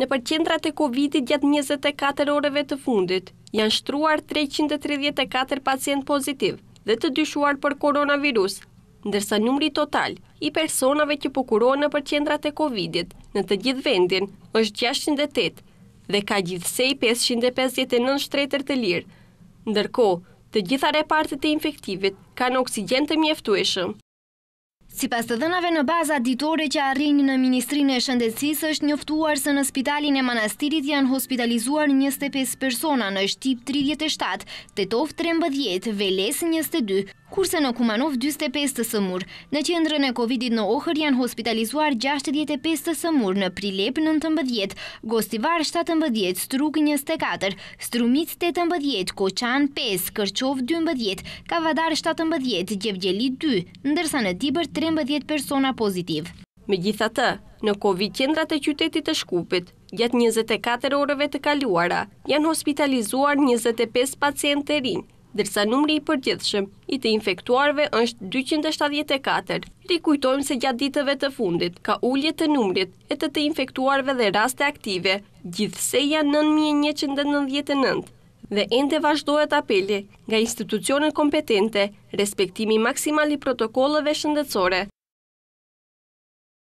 Në përqendrat qendrat e Covidit gjatë 24 oreve të fundit, janë shtruar 334 pacient pozitiv dhe të dyshuar për koronavirus, ndërsa numri total i personave që pukurohen në përqendrat qendrat e Covidit në të gjithë vendin është 608 dhe ka gjithsej 559 shtretër të lirë, ndërko të gjitha repartit e infektivit kanë oksigen të mjeftueshëm. Si pas të dënave në baza, ditore që arrinjë në Ministrinë e Shëndetsis është njoftuar se në spitalin e manastirit janë hospitalizuar 25 persona në shtip 37, të tof 13, veles 22 kurse në Kumanov 25 të sëmur. Në qendrën e Covidit në Ohër janë hospitalizuar 65 të sëmur në Prilep 19, Gostivar 17, Struk 24, Strumic 18, Koçan 5, Kërqov 12, Kavadar 17, Gjevgjeli 2, ndërsa në Tibër 13 persona pozitiv. Me gjitha të, në Covid qendrat e qytetit të shkupit, gjatë 24 orëve të kaluara, janë hospitalizuar 25 pacientë të rinjë, dërsa numri i përgjithshëm i të infektuarve është 274. Rikujtojmë se gjatë ditëve të fundit, ka ullje të numrit e të të infektuarve dhe raste aktive, gjithseja 9199 dhe ende vazhdojët apeli nga institucionën kompetente, respektimi maksimali protokollëve shëndetsore.